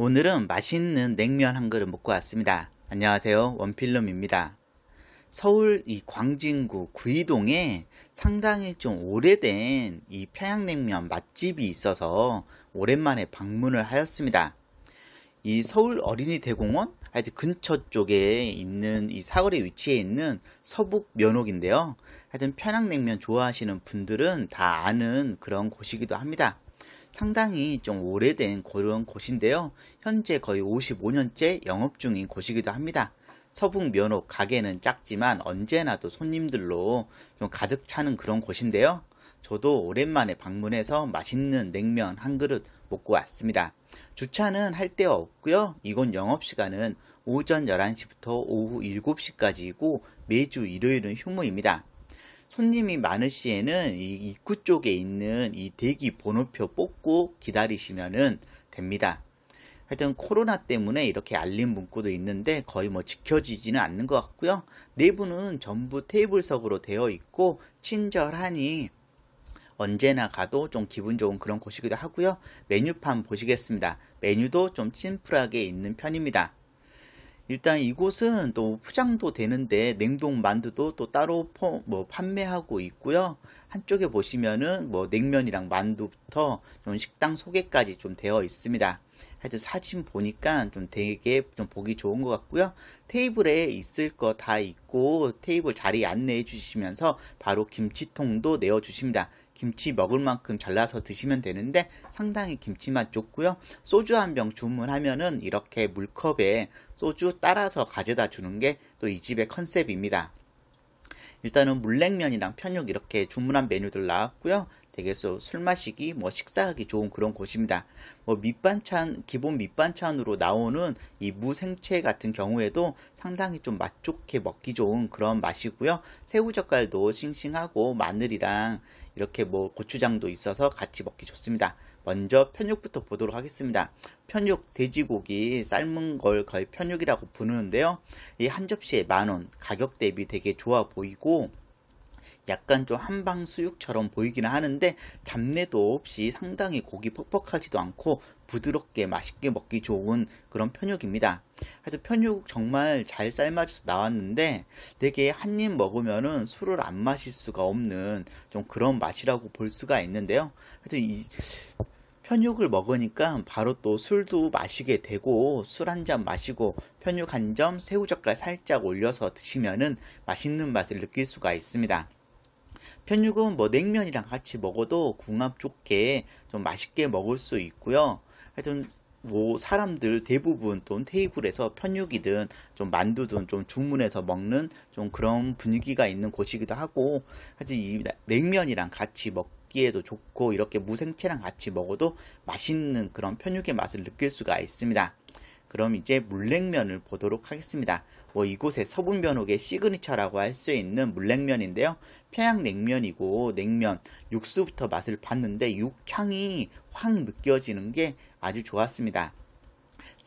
오늘은 맛있는 냉면 한 그릇 먹고 왔습니다. 안녕하세요. 원필름입니다. 서울 이 광진구 구이동에 상당히 좀 오래된 이 평양냉면 맛집이 있어서 오랜만에 방문을 하였습니다. 이 서울 어린이 대공원 하여튼 근처 쪽에 있는 이 사거리 위치에 있는 서북 면옥인데요. 하여튼 평양냉면 좋아하시는 분들은 다 아는 그런 곳이기도 합니다. 상당히 좀 오래된 그런 곳인데요. 현재 거의 55년째 영업 중인 곳이기도 합니다. 서북 면옥 가게는 작지만 언제나도 손님들로 좀 가득 차는 그런 곳인데요. 저도 오랜만에 방문해서 맛있는 냉면 한 그릇 먹고 왔습니다. 주차는 할 데가 없고요. 이곳 영업시간은 오전 11시부터 오후 7시까지이고 매주 일요일은 휴무입니다. 손님이 많으시에는 이 입구 쪽에 있는 이 대기 번호표 뽑고 기다리시면 됩니다. 하여튼 코로나 때문에 이렇게 알림 문구도 있는데 거의 뭐 지켜지지는 않는 것 같고요. 내부는 전부 테이블석으로 되어 있고 친절하니 언제나 가도 좀 기분 좋은 그런 곳이기도 하고요. 메뉴판 보시겠습니다. 메뉴도 좀 심플하게 있는 편입니다. 일단 이곳은 또 포장도 되는데 냉동 만두도 또 따로 포, 뭐 판매하고 있고요. 한쪽에 보시면은 뭐 냉면이랑 만두부터 좀 식당 소개까지 좀 되어 있습니다. 하여튼 사진 보니까 좀 되게 좀 보기 좋은 것 같고요. 테이블에 있을 거 다 있고 테이블 자리 안내해 주시면서 바로 김치통도 내어 주십니다. 김치 먹을 만큼 잘라서 드시면 되는데 상당히 김치맛 좋고요. 소주 한 병 주문하면은 이렇게 물컵에 소주 따라서 가져다 주는 게 또 이 집의 컨셉입니다. 일단은 물냉면이랑 편육 이렇게 주문한 메뉴들 나왔고요. 되게술 마시기, 뭐 식사하기 좋은 그런 곳입니다. 뭐 밑반찬, 기본 밑반찬으로 나오는 이 무생채 같은 경우에도 상당히 좀 맛 좋게 먹기 좋은 그런 맛이고요. 새우젓갈도 싱싱하고 마늘이랑 이렇게 뭐 고추장도 있어서 같이 먹기 좋습니다. 먼저 편육부터 보도록 하겠습니다. 편육 돼지고기 삶은 걸 거의 편육이라고 부르는데요. 이 한 접시에 만원 가격 대비 되게 좋아 보이고 약간 좀 한방 수육처럼 보이기는 하는데 잡내도 없이 상당히 고기 퍽퍽하지도 않고 부드럽게 맛있게 먹기 좋은 그런 편육입니다. 하여튼 편육 정말 잘 삶아져서 나왔는데 되게 한 입 먹으면은 술을 안 마실 수가 없는 좀 그런 맛이라고 볼 수가 있는데요. 하여튼 이 편육을 먹으니까 바로 또 술도 마시게 되고 술 한 잔 마시고 편육 한 점 새우젓갈 살짝 올려서 드시면은 맛있는 맛을 느낄 수가 있습니다. 편육은 뭐 냉면이랑 같이 먹어도 궁합 좋게 좀 맛있게 먹을 수 있고요. 하여튼 뭐 사람들 대부분 돈 테이블에서 편육이든 좀 만두든 좀 주문해서 먹는 좀 그런 분위기가 있는 곳이기도 하고 하여튼 이 냉면이랑 같이 먹기에도 좋고 이렇게 무생채랑 같이 먹어도 맛있는 그런 편육의 맛을 느낄 수가 있습니다. 그럼 이제 물냉면을 보도록 하겠습니다. 뭐 이곳의 서분 변옥의 시그니처라고 할 수 있는 물냉면인데요. 평양 냉면이고 냉면 육수부터 맛을 봤는데 육향이 확 느껴지는 게 아주 좋았습니다.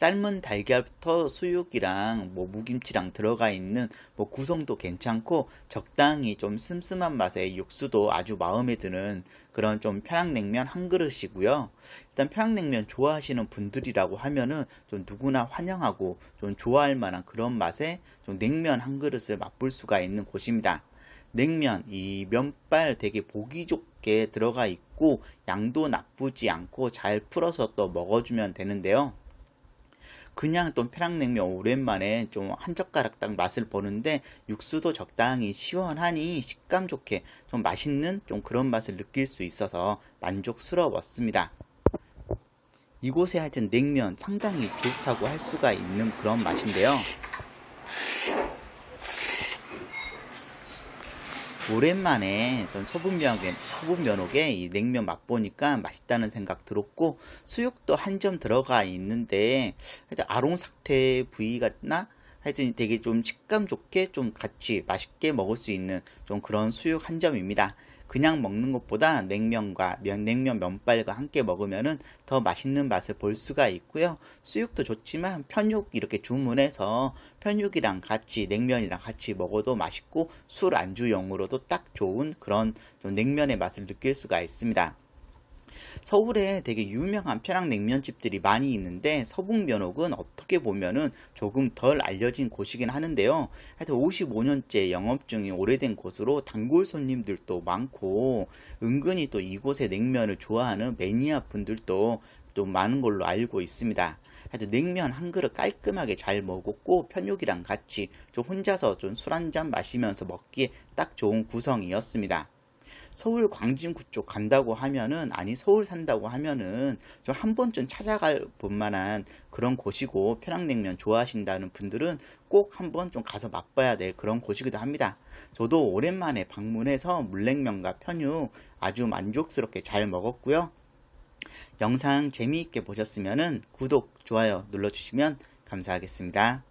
삶은 달걀부터 수육이랑 뭐 무김치랑 들어가 있는 뭐 구성도 괜찮고 적당히 좀 슴슴한 맛의 육수도 아주 마음에 드는 그런 좀편양냉면한 그릇이고요. 일단 편양냉면 좋아하시는 분들이라고 하면은 좀 누구나 환영하고 좀 좋아할 만한 그런 맛의 좀 냉면 한 그릇을 맛볼 수가 있는 곳입니다. 냉면 이 면발 되게 보기 좋게 들어가 있고 양도 나쁘지 않고 잘 풀어서 또 먹어주면 되는데요. 그냥 또 평양냉면 오랜만에 좀 한 젓가락 딱 맛을 보는데 육수도 적당히 시원하니 식감 좋게 좀 맛있는 좀 그런 맛을 느낄 수 있어서 만족스러웠습니다. 이곳에 하여튼 냉면 상당히 좋다고 할 수가 있는 그런 맛인데요. 오랜만에 전 소분면, 소분면옥에 이 냉면 맛보니까 맛있다는 생각 들었고, 수육도 한 점 들어가 있는데, 하여튼 아롱삭태 부위 같나? 하여튼 되게 좀 식감 좋게 좀 같이 맛있게 먹을 수 있는 좀 그런 수육 한 점입니다. 그냥 먹는 것보다 냉면과 면, 냉면 면발과 함께 먹으면은 더 맛있는 맛을 볼 수가 있고요. 수육도 좋지만 편육 이렇게 주문해서 편육이랑 같이 냉면이랑 같이 먹어도 맛있고 술 안주용으로도 딱 좋은 그런 냉면의 맛을 느낄 수가 있습니다. 서울에 되게 유명한 평양 냉면집들이 많이 있는데 서북면옥은 어떻게 보면은 조금 덜 알려진 곳이긴 하는데요. 하여튼 55년째 영업 중이 오래된 곳으로 단골 손님들도 많고 은근히 또 이곳의 냉면을 좋아하는 매니아 분들도 또 많은 걸로 알고 있습니다. 하여튼 냉면 한 그릇 깔끔하게 잘 먹었고 편육이랑 같이 좀 혼자서 좀 술 한 잔 마시면서 먹기에 딱 좋은 구성이었습니다. 서울 광진구 쪽 간다고 하면은 아니 서울 산다고 하면은 좀한 번쯤 찾아갈 본만한 그런 곳이고 평양냉면 좋아하신다는 분들은 꼭 한번 좀 가서 맛봐야 될 그런 곳이기도 합니다. 저도 오랜만에 방문해서 물냉면과 편육 아주 만족스럽게 잘 먹었고요. 영상 재미있게 보셨으면 구독, 좋아요 눌러주시면 감사하겠습니다.